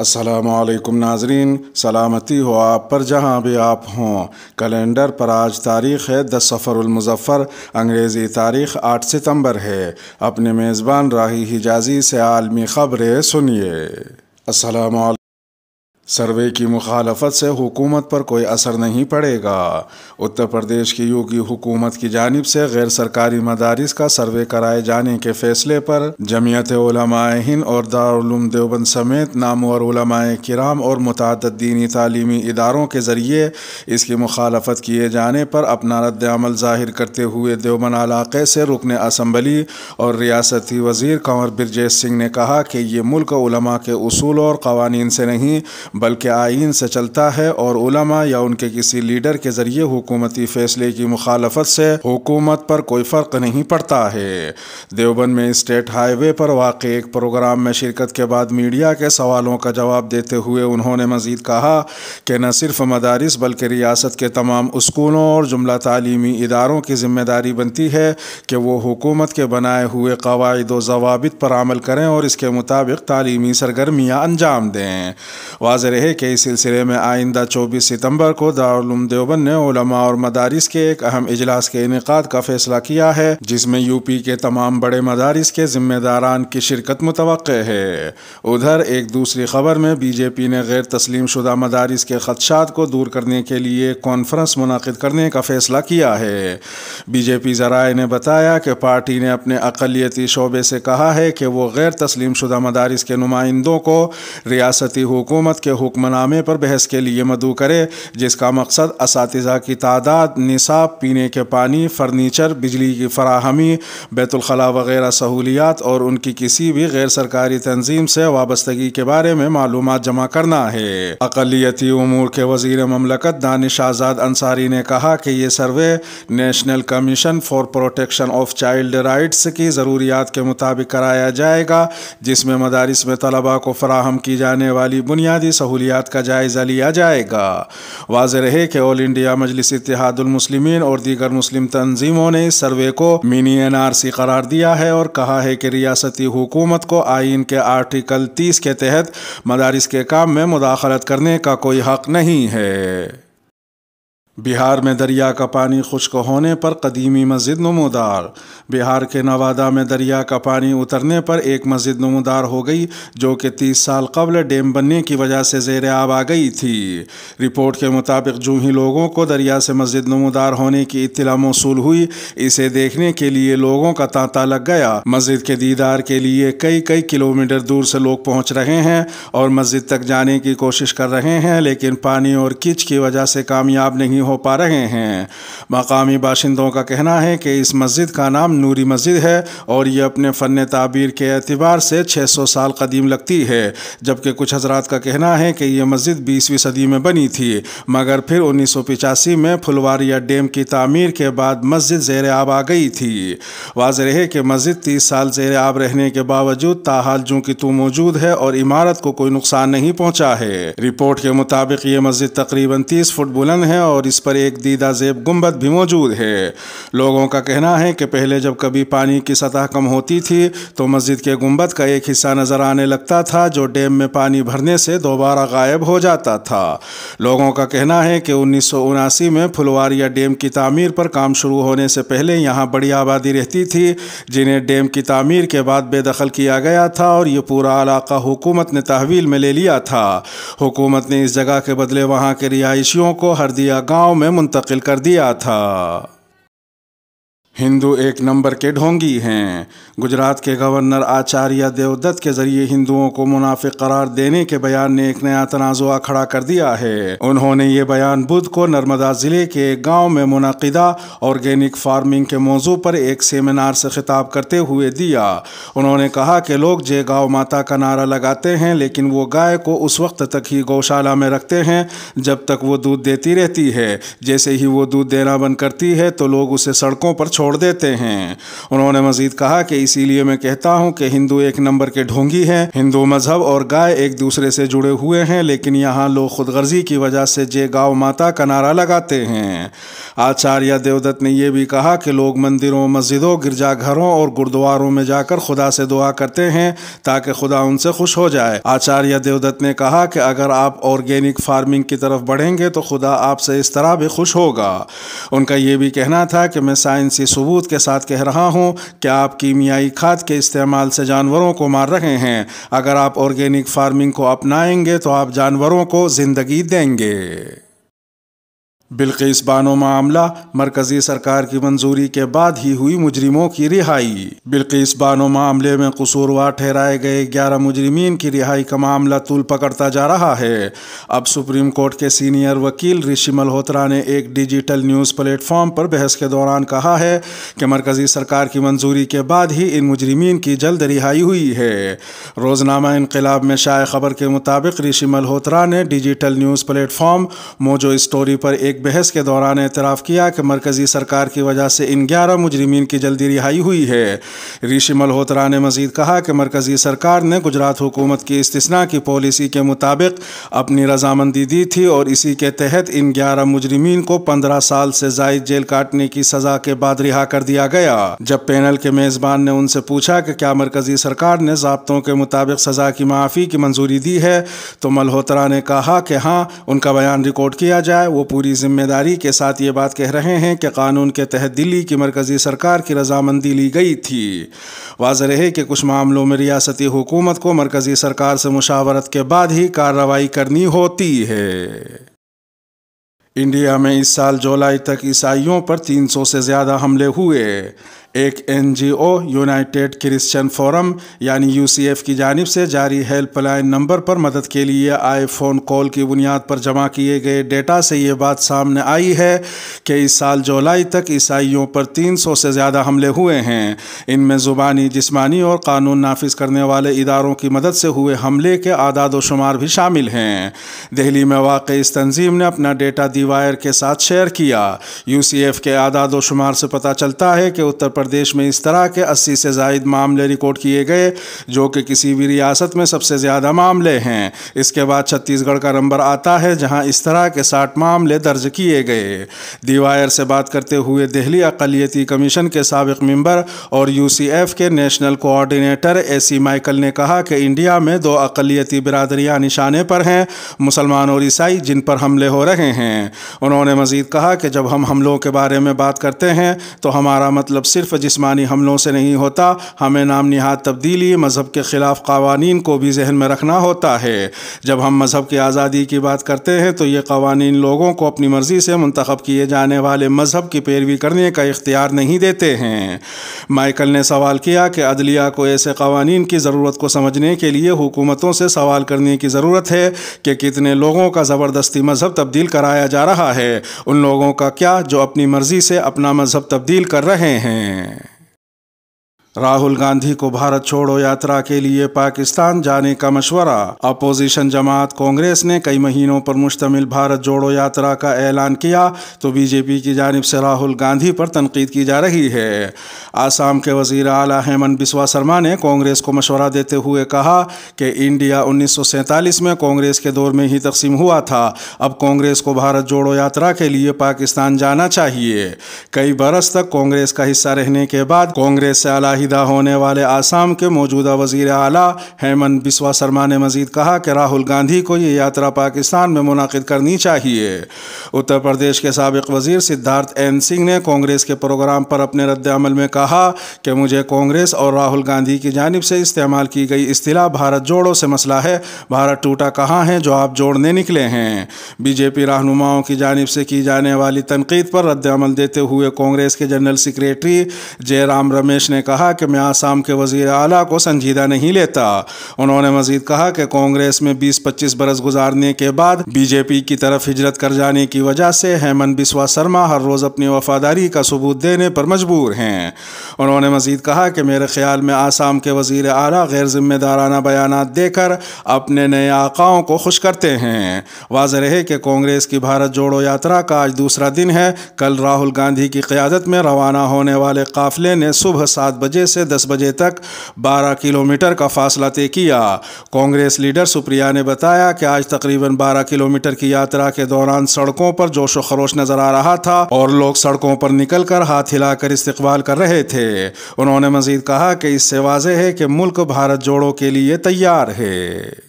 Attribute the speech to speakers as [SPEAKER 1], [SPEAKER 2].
[SPEAKER 1] असलकम नाजरीन सलामती हो आप पर जहाँ भी आप हों कैलेंडर पर आज तारीख़ है दस सफ़रमज़फ़र अंग्रेज़ी तारीख़ आठ सितंबर है अपने मेज़बान राही हिजाजी से आलमी ख़बरें सुनिए असलम सर्वे की मुखालफत से हुकूमत पर कोई असर नहीं पड़ेगा उत्तर प्रदेश की योगी हुकूमत की जानब से गैर सरकारी मदारस का सर्वे कराए जाने के फैसले पर जमीयत हिंद और दारुम देवबंद समेत नामवर किराम और मुतद दीनी तालीमी इदारों के ज़रिए इसकी मुखालफत किए जाने पर अपना रद्दमल ज़ाहिर करते हुए देवबन इलाक़े से रुकन असम्बली और रियासती वजीर कंवर ब्रजेश सिंह ने कहा कि ये मुल्क के असूल और कवानीन से नहीं बल्कि आइन से चलता है और उलमा या उनके किसी लीडर के जरिए हुकूमती फैसले की मुखालफत से हुकूमत पर कोई फ़र्क नहीं पड़ता है देवबंद में स्टेट हाईवे पर वाक़ एक प्रोग्राम में शिरकत के बाद मीडिया के सवालों का जवाब देते हुए उन्होंने मज़ीद कहा कि न सिर्फ मदारस बल्कि रियासत के तमाम स्कूलों और जुमला तलीमी इदारों की जिम्मेदारी बनती है कि वो हुकूमत के बनाए हुए कवायद व पर अमल करें और इसके मुताबिक तालीमी सरगर्मियाँ अंजाम दें वाज ज़र है कि इस सिलसिले में आइंदा चौबीस सितम्बर को दारूम देवबंद ने उलमा और मदारस के एक अहम इजलास के इनका का फैसला किया है जिसमें यूपी के तमाम बड़े मदारस के जिम्मेदारान की शिरकत मुतव है उधर एक दूसरी खबर में बीजेपी ने गैर तस्लीम शुदा मदारस के खदशात को दूर करने के लिए कॉन्फ्रेंस मुनद करने का फैसला किया है बीजेपी जराए ने बताया कि पार्टी ने अपने अकलीती शोबे से कहा है कि वो गैर तस्लीम शुदा मदारस के नुमाइंदों को रियासती हुकूमत के हुक्मनामे पर बहस के लिए मदू करे जिसका मकसद इस की तादाद निसाब पीने के पानी फर्नीचर बिजली की फराहमी बैतुलखला वगैरह सहूलियात और उनकी किसी भी गैर सरकारी तंजीम से वाबस्तगी के बारे में मालूम जमा करना है अकलीती उमूर के वजीर ममलकत दानिश आज़ाद अंसारी ने कहा कि यह survey national commission for protection of child rights की ज़रूरियात के मुताबिक कराया जाएगा जिसमें मदारस में तलबा को फराहम की जाने वाली बुनियादी सहूलियात का जायज़ा लिया जाएगा वाज रहे कि ऑल इंडिया मजलिस इतिहादुलमसलिमिन और दीगर मुस्लिम तंजीमों ने सर्वे को मिनी एन आर सी करार दिया है और कहा है कि रियासती हुकूमत को आइन के आर्टिकल तीस के तहत मदारस के काम में मुदाखलत करने का कोई हक नहीं है बिहार में दरिया का पानी खुश्क होने पर कदीमी मस्जिद नमोदार बिहार के नवादा में दरिया का पानी उतरने पर एक मस्जिद नमोदार हो गई जो कि तीस साल कबल डैम बनने की वजह से जेर आब आ गई थी रिपोर्ट के मुताबिक जू ही लोगों को दरिया से मस्जिद नमोदार होने की इतला मौसू हुई इसे देखने के लिए लोगों का तांता लग गया मस्जिद के दीदार के लिए कई कई किलोमीटर दूर से लोग पहुँच रहे हैं और मस्जिद तक जाने की कोशिश कर रहे हैं लेकिन पानी और किच की वजह से कामयाब नहीं हो पा रहे हैं मकामी बाशिंदों का कहना है कि इस मस्जिद का नाम नूरी मस्जिद है और ये अपने फ़न ताबीर के अतबार से 600 साल कदीम लगती है जबकि कुछ हजरात का कहना है कि यह मस्जिद बीसवीं सदी में बनी थी मगर फिर उन्नीस में फुलवारिया डैम की तमीर के बाद मस्जिद जेर आब आ गई थी वाज रहे कि मस्जिद तीस साल जेर आब रहने के बावजूद ताहाल जो की तू मौजूद है और इमारत को कोई नुकसान नहीं पहुँचा है रिपोर्ट के मुताबिक ये मस्जिद तकरीबन तीस फुट बुलंद है और इस जिस पर एक दीदा जेब गुम्बद भी मौजूद है लोगों का कहना है कि पहले जब कभी पानी की सतह कम होती थी तो मस्जिद के गुम्बद का एक हिस्सा नज़र आने लगता था जो डैम में पानी भरने से दोबारा गायब हो जाता था लोगों का कहना है कि उन्नीस में फुलवारिया डैम की तमीर पर काम शुरू होने से पहले यहाँ बड़ी आबादी रहती थी जिन्हें डैम की तमीर के बाद बेदखल किया गया था और ये पूरा इलाका हुकूमत ने तहवील में ले लिया था हुकूमत ने इस जगह के बदले वहाँ के रिहायशियों को हरदिया गाँव गांव में मुंतकिल कर दिया था हिंदू एक नंबर के ढोंगी हैं गुजरात के गवर्नर आचार्य देवदत्त के जरिए हिंदुओं को मुनाफिक करार देने के बयान ने एक नया तनाजुआ खड़ा कर दिया है उन्होंने ये बयान बुध को नर्मदा ज़िले के गाँव में मुनदा ऑर्गेनिक फार्मिंग के मौजू पर एक सेमिनार से खिताब करते हुए दिया उन्होंने कहा कि लोग जय गाँव माता का नारा लगाते हैं लेकिन वो गाय को उस वक्त तक ही गौशाला में रखते हैं जब तक वो दूध देती रहती है जैसे ही वो दूध देना बंद करती है तो लोग उसे सड़कों पर छोड़ छोड़ देते हैं उन्होंने मजीद कहा कि इसीलिए मैं कहता हूँ कि हिंदू एक नंबर के ढोंगी हैं हिंदू मजहब और गाय एक दूसरे से जुड़े हुए हैं लेकिन यहाँ लोग खुदगर्जी की वजह से जय गाँव माता का नारा लगाते हैं आचार्य देवदत्त ने यह भी कहा कि लोग मंदिरों मस्जिदों गिरजाघरों और गुरुद्वारों में जाकर खुदा से दुआ करते हैं ताकि खुदा उनसे खुश हो जाए आचार्य देवदत्त ने कहा कि अगर आप ऑर्गेनिक फार्मिंग की तरफ बढ़ेंगे तो खुदा आपसे इस तरह भी खुश होगा उनका यह भी कहना था कि मैं साइंसी सबूत के साथ कह रहा हूँ कि आप कीमियाई खाद के इस्तेमाल से जानवरों को मार रहे हैं अगर आप ऑर्गेनिक फार्मिंग को अपनाएंगे तो आप जानवरों को ज़िंदगी देंगे बिल्किस बानो मामला मरकजी सरकार की मंजूरी के बाद ही हुई मुजरिमों की रिहाई बिल्किस बानो मामले में कसूरवार ठहराए गए ग्यारह मुजरिमीन की रिहाई का मामला तुल पकड़ता जा रहा है अब सुप्रीम कोर्ट के सीनियर वकील ऋषि मल्होत्रा ने एक डिजिटल न्यूज़ प्लेटफॉर्म पर बहस के दौरान कहा है कि मरकजी सरकार की मंजूरी के बाद ही इन मुजरिमीन की जल्द रिहाई हुई है रोज़नामा इनकलाब में शाये खबर के मुताबिक ऋषि मल्होत्रा ने digital news platform Mojo Story पर एक एक बहस के दौरान एतराफ़ किया कि मरकज़ी सरकार की वजह से इन ग्यारह मुजरमीन की जल्दी रिहाई हुई है ऋषि मल्होत्रा ने मजीद कहा कि मरकज़ी सरकार ने गुजरात हुकूमत की इस्तना की पॉलिसी के मुताबिक अपनी रजामंदी दी थी और इसी के तहत इन ग्यारह मुजरमीन को पंद्रह साल से जायद जेल काटने की सज़ा के बाद रिहा कर दिया गया जब पैनल के मेज़बान ने उनसे पूछा कि क्या मरकज़ी सरकार ने जबतों के मुताबिक सज़ा की माफ़ी की मंजूरी दी है तो मल्होत्रा ने कहा कि हाँ उनका बयान रिकॉर्ड किया जाए वो पूरी जिम्मेदारी के साथ ये बात कह रहे हैं कि कानून के तहत दिल्ली की मरकज़ी सरकार की रजामंदी ली गई थी वाज रहे कि कुछ मामलों में रियासती हुकूमत को मरकज़ी सरकार से मुशावरत के बाद ही कार्रवाई करनी होती है इंडिया में इस साल जुलाई तक ईसाइयों पर 300 से ज़्यादा हमले हुए एक एनजीओ यूनाइटेड क्रिश्चियन फोरम यानी यूसीएफ की जानब से जारी हेल्पलाइन नंबर पर मदद के लिए आए फ़ोन कॉल की बुनियाद पर जमा किए गए डेटा से ये बात सामने आई है कि इस साल जुलाई तक ईसाइयों पर 300 से ज़्यादा हमले हुए हैं इनमें ज़ुबानी जिस्मानी और कानून नाफिज करने वाले इदारों की मदद से हुए हमले के आदाद व शुमार भी शामिल हैं दिल्ली में वाक़ इस तंजीम ने अपना डेटा दीवायर के साथ शेयर किया यू के आदाद व शुमार से पता चलता है कि उत्तर प्रदेश प्रदेश में इस तरह के 80 से जायद मामले रिकॉर्ड किए गए जो कि किसी भी रियासत में सबसे ज़्यादा मामले हैं इसके बाद छत्तीसगढ़ का नंबर आता है जहाँ इस तरह के साठ मामले दर्ज किए गए दीवायर से बात करते हुए दिल्ली अकलीती कमीशन के सबक मंबर और यू के नेशनल ए सी माइकल ने कहा कि इंडिया में दो अकलीती बिरादरियाँ निशाने पर हैं मुसलमान और ईसाई जिन पर हमले हो रहे हैं उन्होंने मजीद कहा कि जब हम हमलों के बारे में बात करते हैं तो हमारा मतलब सिर्फ सिर्फ जिसमानी हमलों से नहीं होता हमें नाम नहाद तब्दीली मज़हब के ख़िलाफ़ कवानीन को भी जहन में रखना होता है जब हम मज़हब की आज़ादी की बात करते हैं तो ये कवानीन लोगों को अपनी मर्ज़ी से मंतखब किए जाने वाले मज़हब की पैरवी करने का इख्तियार नहीं देते हैं माइकल ने सवाल किया कि अदलिया को ऐसे कवानीन की ज़रूरत को समझने के लिए हुकूमतों से सवाल करने की ज़रूरत है कि कितने लोगों का ज़बरदस्ती मज़हब तब्दील कराया जा रहा है उन लोगों का क्या जो अपनी मर्ज़ी से अपना मज़हब तब्दील कर रहे हैं ね राहुल गांधी को भारत छोड़ो यात्रा के लिए पाकिस्तान जाने का मशवरा अपोजिशन जमात कांग्रेस ने कई महीनों पर मुश्तमिल भारत जोड़ो यात्रा का ऐलान किया तो बीजेपी की जानब से राहुल गांधी पर तनकीद की जा रही है आसाम के वजीर अला हेमंत बिस्वा शर्मा ने कांग्रेस को मशवरा देते हुए कहा कि इंडिया उन्नीस में कांग्रेस के दौर में ही तकसीम हुआ था अब कांग्रेस को भारत जोड़ो यात्रा के लिए पाकिस्तान जाना चाहिए कई बरस तक कांग्रेस का हिस्सा रहने के बाद कांग्रेस से अलाही विदा होने वाले आसाम के मौजूदा वजीर आला हेमंत बिस्वा शर्मा ने मजीद कहा कि राहुल गांधी को ये यात्रा पाकिस्तान में मुनद करनी चाहिए उत्तर प्रदेश के सबक वजीर सिद्धार्थ एन सिंह ने कांग्रेस के प्रोग्राम पर अपने रद्दमल में कहा कि मुझे कांग्रेस और राहुल गांधी की जानब से इस्तेमाल की गई असलाह भारत जोड़ों से मसला है भारत टूटा कहाँ है जो आप जोड़ने निकले हैं बीजेपी रहनुमाओं की जानब से की जाने वाली तनकीद पर रद्दमल देते हुए कांग्रेस के जनरल सेक्रेटरी जयराम रमेश ने कहा कहा कि मैं आसाम के वजीर अली को संजीदा नहीं लेता उन्होंने मजीद कहा कि कांग्रेस में 20-25 बरस गुजारने के बाद बीजेपी की तरफ हिजरत कर जाने की वजह से हेमंत बिस्वा शर्मा हर रोज़ अपनी वफादारी का सबूत देने पर मजबूर हैं उन्होंने मजीद कहा कि मेरे ख्याल में आसाम के वजीर अली गैर जिम्मेदाराना बयान देकर अपने नए आकाओं को खुश करते हैं वाज रहे कि कांग्रेस की भारत जोड़ो यात्रा का आज दूसरा दिन है कल राहुल गांधी की क्यादत में रवाना होने वाले काफिले ने सुबह सात बजे बजे से 10 बजे तक 12 किलोमीटर का फासला तय किया कांग्रेस लीडर सुप्रिया ने बताया कि आज तकरीबन 12 किलोमीटर की यात्रा के दौरान सड़कों पर जोश व खरोश नजर आ रहा था और लोग सड़कों पर निकल कर हाथ हिलाकर इस्तकबाल कर रहे थे उन्होंने मजीद कहा कि इससे वाजह है कि मुल्क भारत जोड़ों के लिए तैयार है